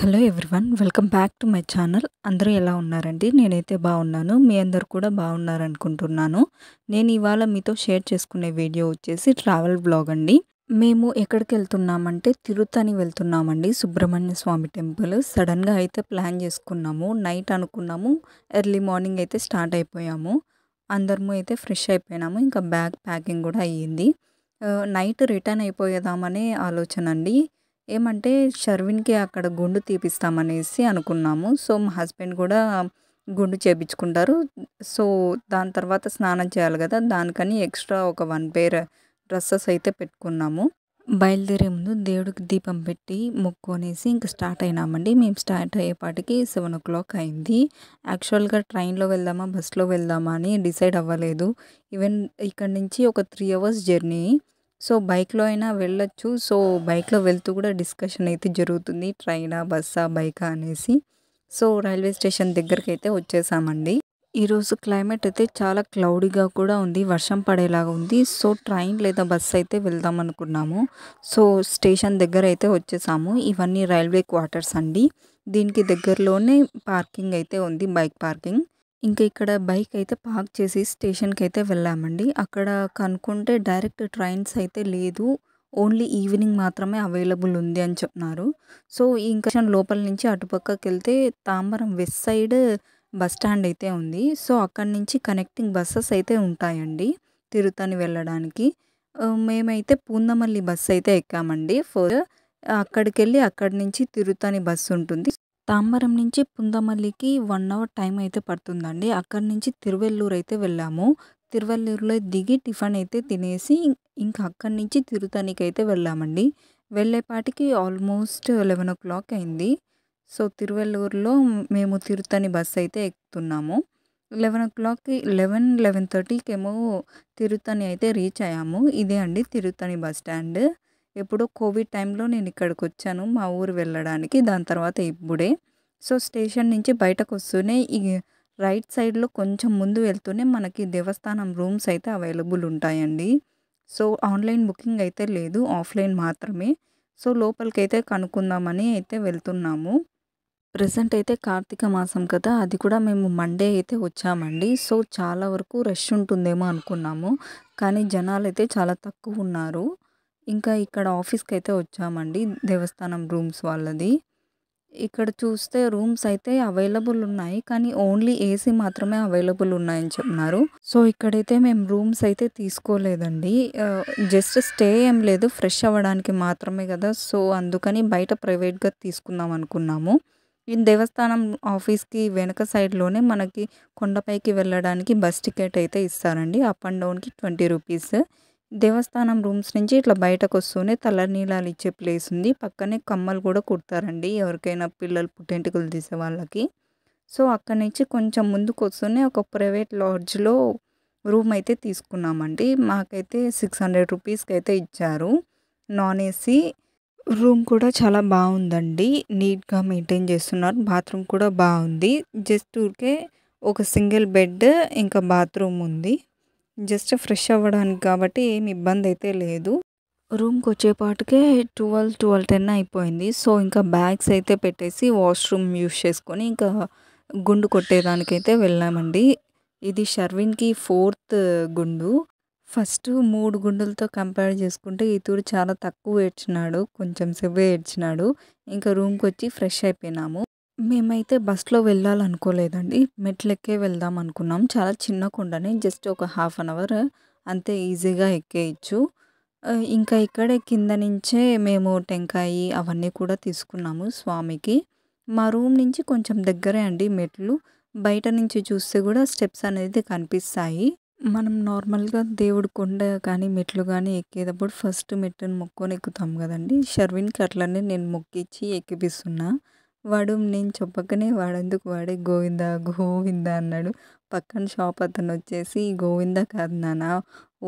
Hello everyone welcome back to my channel అందరూ ఎలా ఉన్నారండి నేనైతే బాగున్నాను మీ అందరు కూడా బాగున్నారనుకుంటున్నాను నేను ఇవాళ మీతో షేర్ చేసుకునే వీడియో వచ్చేసి ట్రావెల్ బ్లాగ్ అండి మేము ఎక్కడికి వెళ్తున్నామంటే తిరుతని వెళ్తున్నామండి సుబ్రహ్మణ్య స్వామి టెంపుల్ సడన్గా అయితే ప్లాన్ చేసుకున్నాము నైట్ అనుకున్నాము ఎర్లీ మార్నింగ్ అయితే స్టార్ట్ అయిపోయాము అందరము అయితే ఫ్రెష్ అయిపోయినాము ఇంకా బ్యాగ్ ప్యాకింగ్ కూడా అయ్యింది నైట్ రిటర్న్ అయిపోయేదామనే ఆలోచన అండి ఏమంటే షర్విన్కి అక్కడ గుండు తీపిస్తామనేసి అనుకున్నాము సో మా హస్బెండ్ కూడా గుండు చేపించుకుంటారు సో దాని తర్వాత స్నానం చేయాలి కదా దానికని ఎక్స్ట్రా ఒక వన్ పేర్ డ్రెస్సెస్ అయితే పెట్టుకున్నాము బయలుదేరే ముందు దేవుడికి దీపం పెట్టి మొక్కునేసి ఇంకా స్టార్ట్ అయినామండి మేము స్టార్ట్ అయ్యేపాటికి సెవెన్ ఓ క్లాక్ అయింది యాక్చువల్గా ట్రైన్లో వెళ్దామా బస్లో వెళ్దామా అని డిసైడ్ అవ్వలేదు ఈవెన్ ఇక్కడ నుంచి ఒక త్రీ అవర్స్ జర్నీ సో బైక్లో అయినా వెళ్ళొచ్చు సో బైక్లో వెళ్తూ కూడా డిస్కషన్ అయితే జరుగుతుంది ట్రైనా బస్సా బైకా అనేసి సో రైల్వే స్టేషన్ దగ్గరికి అయితే వచ్చేసామండి ఈరోజు క్లైమేట్ అయితే చాలా క్లౌడీగా కూడా ఉంది వర్షం పడేలాగా ఉంది సో ట్రైన్ లేదా బస్సు అయితే వెళ్దాం అనుకున్నాము సో స్టేషన్ దగ్గర అయితే వచ్చేసాము ఇవన్నీ రైల్వే క్వార్టర్స్ అండి దీనికి దగ్గరలోనే పార్కింగ్ అయితే ఉంది బైక్ పార్కింగ్ ఇంకా ఇక్కడ బైక్ అయితే పార్క్ చేసి స్టేషన్కి అయితే వెళ్ళామండి అక్కడ కనుక్కుంటే డైరెక్ట్ ట్రైన్స్ అయితే లేదు ఓన్లీ ఈవినింగ్ మాత్రమే అవైలబుల్ ఉంది అని చెప్పినారు సో ఇంకా లోపల నుంచి అటుపక్కకి వెళ్తే Tambaram west side bus stand అయితే ఉంది సో అక్కడి నుంచి కనెక్టింగ్ బస్సెస్ అయితే ఉంటాయండి తిరుతని వెళ్ళడానికి మేమైతే పూందమల్లి బస్సు అయితే ఎక్కామండి ఫోర్ అక్కడికి వెళ్ళి అక్కడి నుంచి తిరుతని బస్సు ఉంటుంది తాంబరం నుంచి పుందమల్లికి వన్ అవర్ టైం అయితే పడుతుందండి అక్కడి నుంచి తిరువెల్లూరు అయితే వెళ్ళాము తిరువెల్లూరులో దిగి టిఫిన్ అయితే తినేసి ఇంకా అక్కడి నుంచి తిరుతనికి అయితే వెళ్ళామండి వెళ్ళేపాటికి ఆల్మోస్ట్ లెవెన్ ఓ క్లాక్ అయింది సో తిరువెల్లూరులో మేము తిరుత్తని బస్ అయితే ఎక్కుతున్నాము లెవెన్ ఓ క్లాక్కి లెవెన్ లెవెన్ థర్టీకి ఏమో తిరుత్తణి అయితే రీచ్ అయ్యాము ఇదే అండి తిరుత్తని బస్ స్టాండ్ ఎప్పుడో కోవిడ్ టైంలో నేను ఇక్కడికి వచ్చాను మా ఊరు వెళ్ళడానికి దాని తర్వాత ఇప్పుడే సో స్టేషన్ నుంచి బయటకు వస్తూనే ఈ రైట్ సైడ్లో కొంచెం ముందు వెళ్తూనే మనకి దేవస్థానం రూమ్స్ అయితే అవైలబుల్ ఉంటాయండి సో ఆన్లైన్ బుకింగ్ అయితే లేదు ఆఫ్లైన్ మాత్రమే సో లోపలికైతే కనుక్కుందామని అయితే వెళ్తున్నాము ప్రజెంట్ అయితే కార్తీక మాసం కదా అది కూడా మేము మండే అయితే వచ్చామండి సో చాలా వరకు రష్ ఉంటుందేమో అనుకున్నాము కానీ జనాలు అయితే చాలా తక్కువ ఉన్నారు ఇంకా ఇక్కడ ఆఫీస్కి అయితే వచ్చామండి దేవస్థానం రూమ్స్ వాళ్ళది ఇక్కడ చూస్తే రూమ్స్ అయితే అవైలబుల్ ఉన్నాయి కానీ ఓన్లీ ఏసీ మాత్రమే అవైలబుల్ ఉన్నాయని చెప్తున్నారు సో ఇక్కడైతే మేము రూమ్స్ అయితే తీసుకోలేదండి జస్ట్ స్టే ఏం లేదు ఫ్రెష్ అవ్వడానికి మాత్రమే కదా సో అందుకని బయట ప్రైవేట్గా తీసుకుందాం అనుకున్నాము ఈ దేవస్థానం ఆఫీస్కి వెనక సైడ్లోనే మనకి కొండపైకి వెళ్ళడానికి బస్ టికెట్ అయితే ఇస్తారండి అప్ అండ్ డౌన్కి ట్వంటీ రూపీస్ దేవస్థానం రూమ్స్ నుంచి ఇట్లా బయటకు వస్తూనే తలనీలాలు ఇచ్చే ప్లేస్ ఉంది పక్కనే కమ్మలు కూడా కుడతారండి ఎవరికైనా పిల్లలు పుట్టెంటుకలు తీసే వాళ్ళకి సో అక్కడి నుంచి కొంచెం ముందుకు వస్తూనే ఒక ప్రైవేట్ లాడ్జ్లో రూమ్ అయితే తీసుకున్నామండి మాకైతే సిక్స్ హండ్రెడ్ రూపీస్కి అయితే ఇచ్చారు నాన్ ఏసీ రూమ్ కూడా చాలా బాగుందండి నీట్గా మెయింటైన్ చేస్తున్నారు బాత్రూమ్ కూడా బాగుంది జస్ట్ ఊరికే ఒక సింగిల్ బెడ్ ఇంకా బాత్రూమ్ ఉంది జస్ట్ ఫ్రెష్ అవ్వడానికి కాబట్టి ఏమి ఇబ్బంది అయితే లేదు రూమ్కి వచ్చేపాటికే ట్వెల్వ్ ట్వెల్వ్ టెన్ అయిపోయింది సో ఇంకా బ్యాగ్స్ అయితే పెట్టేసి వాష్రూమ్ యూస్ చేసుకొని ఇంకా గుండు కొట్టేదానికైతే వెళ్ళామండి ఇది షర్విన్కి ఫోర్త్ గుండు ఫస్ట్ మూడు గుండెలతో కంపేర్ చేసుకుంటే ఇతడు చాలా తక్కువ ఏడ్చినాడు కొంచెం సేపే ఏడ్చినాడు ఇంకా రూమ్కి వచ్చి ఫ్రెష్ అయిపోయినాము మేమైతే బస్లో వెళ్ళాలనుకోలేదండి మెట్లెక్కే వెళ్దాం అనుకున్నాం చాలా చిన్న కొండనే జస్ట్ ఒక హాఫ్ అన్ అవర్ అంతే ఈజీగా ఎక్కేయచ్చు ఇంకా ఇక్కడే కింద నుంచే మేము టెంకాయి అవన్నీ కూడా తీసుకున్నాము స్వామికి మా రూమ్ నుంచి కొంచెం దగ్గరే అండి మెట్లు బయట నుంచి చూస్తే కూడా స్టెప్స్ అనేది కనిపిస్తాయి మనం నార్మల్గా దేవుడి కొండ కానీ మెట్లు కానీ ఎక్కేటప్పుడు ఫస్ట్ మెట్టును మొక్కొని ఎక్కుతాం కదండి షర్విన్కి అట్లనే నేను మొక్కిచ్చి ఎక్కిపిస్తున్నా వాడు నేను చెప్పకనే వాడెందుకు వాడే గోవింద గోవింద అన్నాడు పక్కన షాప్ అతను వచ్చేసి గోవింద కాదు నాన్న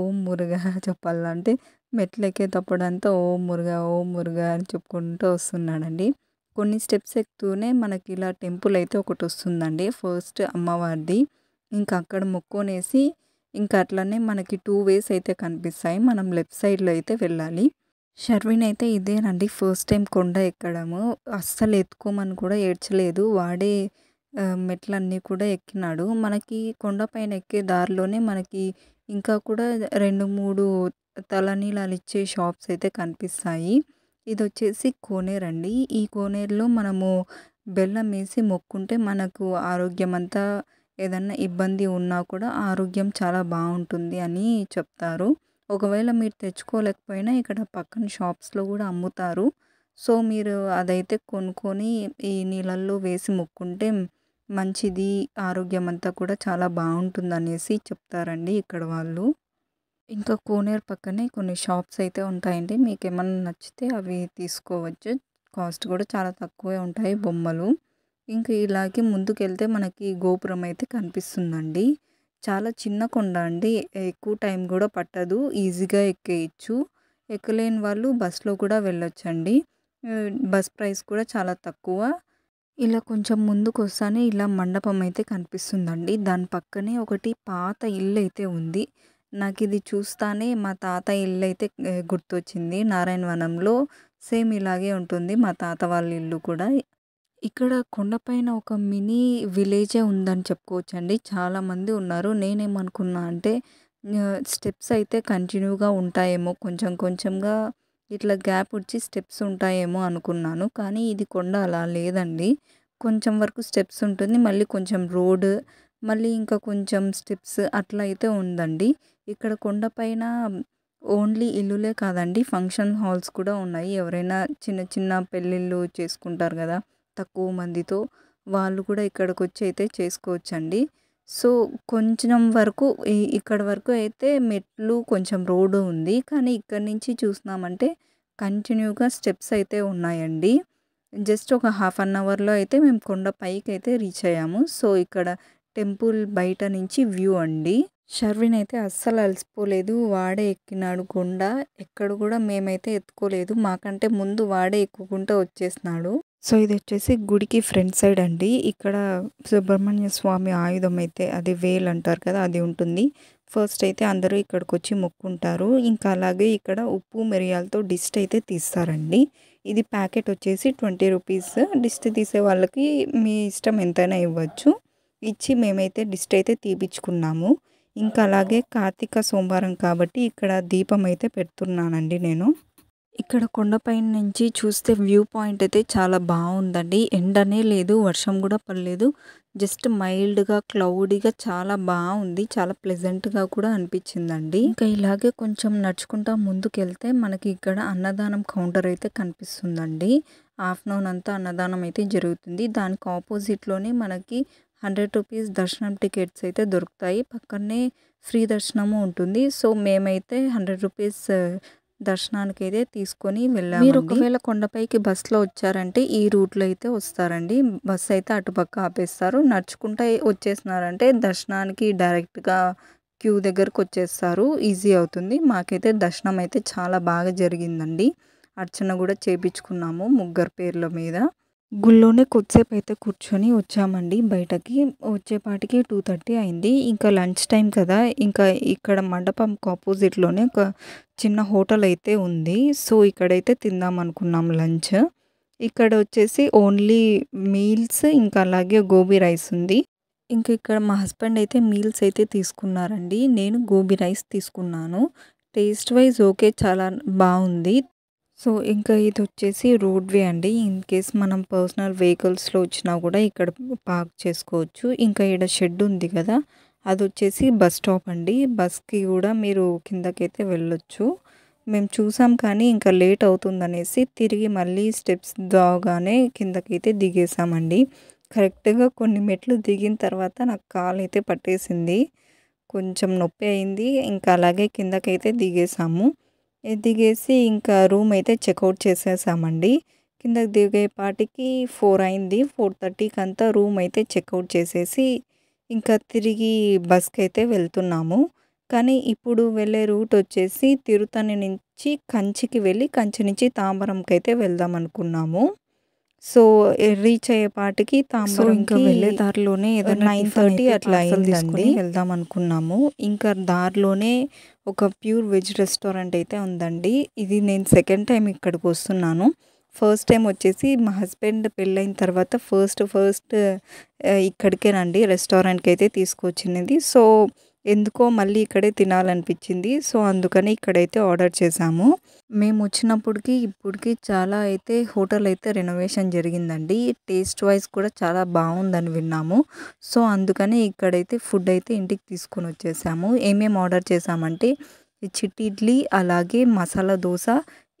ఓం మురుగా చెప్పాలంటే మెట్లు ఎక్కేటప్పుడు అంతా ఓం మురుగా ఓం మురుగా అని చెప్పుకుంటూ వస్తున్నాడండి కొన్ని స్టెప్స్ ఎక్కుతూనే మనకి ఇలా టెంపుల్ అయితే ఒకటి వస్తుందండి ఫస్ట్ అమ్మవారిది ఇంకా అక్కడ మొక్కునేసి ఇంకా అట్లనే మనకి టూ వేస్ అయితే కనిపిస్తాయి మనం లెఫ్ట్ సైడ్లో అయితే వెళ్ళాలి షర్విన్ అయితే ఇదేనండి ఫస్ట్ టైం కొండ ఎక్కడము అస్సలు ఎత్తుకోమని కూడా ఏడ్చలేదు వాడే మెట్లన్నీ కూడా ఎక్కినాడు మనకి కొండపైన ఎక్కే దారిలోనే మనకి ఇంకా కూడా రెండు మూడు తలనీలాలు ఇచ్చే షాప్స్ అయితే కనిపిస్తాయి ఇది వచ్చేసి కోనేరు అండి ఈ కోనేరులో మనము బెల్లం వేసి మొక్కుంటే మనకు ఆరోగ్యం అంతా ఏదన్నా ఇబ్బంది ఉన్నా కూడా ఆరోగ్యం చాలా బాగుంటుంది అని చెప్తారు ఒకవేళ మీరు తెచ్చుకోలేకపోయినా ఇక్కడ పక్కన షాప్స్లో కూడా అమ్ముతారు సో మీరు అదైతే కొనుక్కొని ఈ నీళ్ళల్లో వేసి మొక్కుంటే మంచిది ఆరోగ్యం అంతా కూడా చాలా బాగుంటుంది అనేసి చెప్తారండి ఇక్కడ వాళ్ళు ఇంకా కోనేరు పక్కనే కొన్ని షాప్స్ అయితే ఉంటాయండి మీకు ఏమన్నా నచ్చితే అవి తీసుకోవచ్చు కాస్ట్ కూడా చాలా తక్కువే ఉంటాయి బొమ్మలు ఇంక ఇలాగే ముందుకెళ్తే మనకి గోపురం అయితే కనిపిస్తుందండి చాలా చిన్న కొండ అండి ఎక్కువ టైం కూడా పట్టదు ఈజీగా ఎక్కేయచ్చు ఎక్కలేని వాళ్ళు బస్లో కూడా వెళ్ళొచ్చండి బస్ ప్రైస్ కూడా చాలా తక్కువ ఇలా కొంచెం ముందుకు వస్తానే ఇలా మండపం అయితే కనిపిస్తుందండి దాని పక్కనే ఒకటి పాత ఇల్లు అయితే ఉంది నాకు ఇది చూస్తానే మా తాత ఇల్లు అయితే గుర్తొచ్చింది నారాయణవనంలో సేమ్ ఇలాగే ఉంటుంది మా తాత వాళ్ళ ఇల్లు కూడా ఇక్కడ కొండపైన ఒక మినీ విలేజే ఉందని చెప్పుకోవచ్చండి. చాలామంది ఉన్నారు. నేనేమనుకున్నా అంటే స్టెప్స్ అయితే కంటిన్యూగా ఉంటాయేమో కొంచెం కొంచెంగా ఇట్లా గ్యాప్ వచ్చి స్టెప్స్ ఉంటాయేమో అనుకున్నాను. కానీ ఇది కొండ అలా లేదండి. కొంచెం వరకు స్టెప్స్ ఉంటుంది. మళ్ళీ కొంచెం రోడ్ మళ్ళీ ఇంకా కొంచెం స్టెప్స్ అట్లా అయితే ఉందండి. ఇక్కడ కొండపైన ఓన్లీ ఇల్లులే కాదండి ఫంక్షన్ హాల్స్ కూడా ఉన్నాయి. ఎవరైనా చిన్న చిన్న పెళ్ళిళ్ళు చేసుకుంటారు కదా తక్కువ మందితో వాళ్ళు కూడా ఇక్కడికి వచ్చి అయితే చేసుకోవచ్చండి సో కొంచెం వరకు ఇక్కడ వరకు అయితే మెట్లు కొంచెం రోడ్డు ఉంది కానీ ఇక్కడ నుంచి చూసినామంటే కంటిన్యూగా స్టెప్స్ అయితే ఉన్నాయండి జస్ట్ ఒక హాఫ్ అన్ అవర్లో అయితే మేము కొండ పైకి అయితే రీచ్ అయ్యాము సో ఇక్కడ టెంపుల్ బయట నుంచి వ్యూ అండి షర్విన్ అయితే అస్సలు అలసిపోలేదు వాడే ఎక్కినాడు కొండ ఎక్కడ కూడా మేమైతే ఎత్తుకోలేదు మాకంటే ముందు వాడే ఎక్కుకుంటూ వచ్చేసినాడు సో ఇది వచ్చేసి గుడికి ఫ్రంట్ సైడ్ అండి ఇక్కడ సుబ్రహ్మణ్య స్వామి ఆయుధం అయితే అది వేల్ అంటారు కదా అది ఉంటుంది ఫస్ట్ అయితే అందరూ ఇక్కడికి వచ్చి మొక్కుంటారు ఇంకా అలాగే ఇక్కడ ఉప్పు మిరియాలతో డిస్ట్ అయితే తీస్తారండి ఇది ప్యాకెట్ వచ్చేసి ట్వంటీ రూపీస్ డిస్ట్ తీసే వాళ్ళకి మీ ఇష్టం ఎంతైనా ఇవ్వచ్చు ఇచ్చి మేమైతే డిస్ట్ అయితే తీపిచ్చుకున్నాము ఇంకా అలాగే కార్తీక సోమవారం కాబట్టి ఇక్కడ దీపం అయితే పెడుతున్నానండి నేను ఇక్కడ కొండపై నుంచి చూస్తే వ్యూ పాయింట్ అయితే చాలా బాగుందండి ఎండనే లేదు వర్షం కూడా పడలేదు జస్ట్ మైల్డ్గా క్లౌడీగా చాలా బాగుంది చాలా ప్లెజెంట్గా కూడా అనిపించిందండి ఇంకా ఇలాగే కొంచెం నడుచుకుంటా ముందుకెళ్తే మనకి ఇక్కడ అన్నదానం కౌంటర్ అయితే కనిపిస్తుందండి ఆఫ్టర్నూన్ అంతా అన్నదానం అయితే జరుగుతుంది దానికి ఆపోజిట్లోనే మనకి హండ్రెడ్ రూపీస్ దర్శనం టికెట్స్ అయితే దొరుకుతాయి పక్కనే ఫ్రీ దర్శనము ఉంటుంది సో మేమైతే హండ్రెడ్ రూపీస్ దర్శనానికి అయితే తీసుకొని వెళ్ళాము మీరు ఒకవేళ కొండపైకి బస్సులో వచ్చారంటే ఈ రూట్లో అయితే వస్తారండి బస్సు అయితే అటుపక్క ఆపేస్తారు నడుచుకుంటా వచ్చేసినారంటే దర్శనానికి డైరెక్ట్గా క్యూ దగ్గరకు వచ్చేస్తారు ఈజీ అవుతుంది మాకైతే దర్శనం అయితే చాలా బాగా జరిగిందండి అర్చన కూడా చేపించుకున్నాము ముగ్గురు పేర్ల మీద గుళ్ళోనే కొద్దిసేపు అయితే కూర్చొని వచ్చామండి బయటకి వచ్చేపాటికి టూ థర్టీ అయింది ఇంకా లంచ్ టైం కదా ఇంకా ఇక్కడ మండపంకు ఆపోజిట్లోనే ఒక చిన్న హోటల్ అయితే ఉంది సో ఇక్కడైతే తిందాం అనుకున్నాం లంచ్ ఇక్కడ వచ్చేసి ఓన్లీ మీల్స్ ఇంకా అలాగే గోబీ రైస్ ఉంది ఇంక ఇక్కడ మా హస్బెండ్ అయితే మీల్స్ అయితే తీసుకున్నారండి నేను గోబీ రైస్ తీసుకున్నాను టేస్ట్ వైజ్ ఓకే చాలా బాగుంది సో ఇంకా ఇది వచ్చేసి రోడ్వే అండి ఇన్ కేస్ మనం పర్సనల్ వెహికల్స్లో వచ్చినా కూడా ఇక్కడ పార్క్ చేసుకోవచ్చు ఇంకా ఇక్కడ షెడ్ ఉంది కదా అది వచ్చేసి బస్ స్టాప్ అండి బస్కి కూడా మీరు కిందకైతే వెళ్ళొచ్చు మేము చూసాం కానీ ఇంకా లేట్ అవుతుందనేసి తిరిగి మళ్ళీ స్టెప్స్ దాగానే కిందకైతే దిగేసామండి కరెక్ట్గా కొన్ని మెట్లు దిగిన తర్వాత నాకు కాలు అయితే పట్టేసింది కొంచెం నొప్పి అయింది ఇంకా అలాగే కిందకైతే దిగేసాము దిగేసి ఇంకా రూమ్ అయితే చెక్అవుట్ చేసేసామండి కిందకి దిగేపాటికి ఫోర్ అయింది ఫోర్ థర్టీకి అంతా రూమ్ అయితే చెక్అవుట్ చేసేసి ఇంకా తిరిగి బస్కి అయితే వెళ్తున్నాము కానీ ఇప్పుడు వెళ్ళే రూట్ వచ్చేసి తిరుతని నుంచి కంచికి వెళ్ళి కంచి నుంచి తాంబరంకి అయితే వెళ్దాం అనుకున్నాము సో రీచ్ అయ్యే పాటికి తాంబూరం ఇంకా వెళ్ళే దారిలోనే ఏదో నైన్ థర్టీ అట్లా తీసుకుని వెళ్దాం అనుకున్నాము ఇంకా దారిలోనే ఒక ప్యూర్ వెజ్ రెస్టారెంట్ అయితే ఉందండి ఇది నేను సెకండ్ టైం ఇక్కడికి వస్తున్నాను ఫస్ట్ టైం వచ్చేసి మా హస్బెండ్ పెళ్ళైన తర్వాత ఫస్ట్ ఫస్ట్ ఇక్కడికేనండి రెస్టారెంట్కి అయితే తీసుకొచ్చినది సో ఎందుకో మళ్ళీ ఇక్కడే తినాలనిపించింది సో అందుకని ఇక్కడైతే ఆర్డర్ చేశాము మేము వచ్చినప్పటికి ఇప్పటికి చాలా అయితే హోటల్ అయితే రెనోవేషన్ జరిగిందండి టేస్ట్ వైజ్ కూడా చాలా బాగుందని విన్నాము సో అందుకని ఇక్కడైతే ఫుడ్ అయితే ఇంటికి తీసుకొని వచ్చేసాము ఏమేమి ఆర్డర్ చేసామంటే చిట్టి ఇడ్లీ అలాగే మసాలా దోశ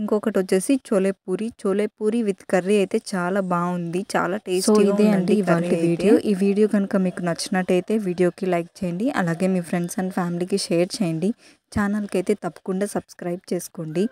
ఇంకొకటి వచ్చేసి చోలే పూరి చోలే పూరి విత్ కర్రీ అయితే చాలా బాగుంది చాలా టేస్టీ అండి ఇవాళ వీడియో ఈ వీడియో కనుక మీకు నచ్చినట్టయితే వీడియోకి లైక్ చేయండి అలాగే మీ ఫ్రెండ్స్ అండ్ ఫ్యామిలీకి షేర్ చేయండి ఛానల్కి అయితే తప్పకుండా సబ్స్క్రైబ్ చేసుకోండి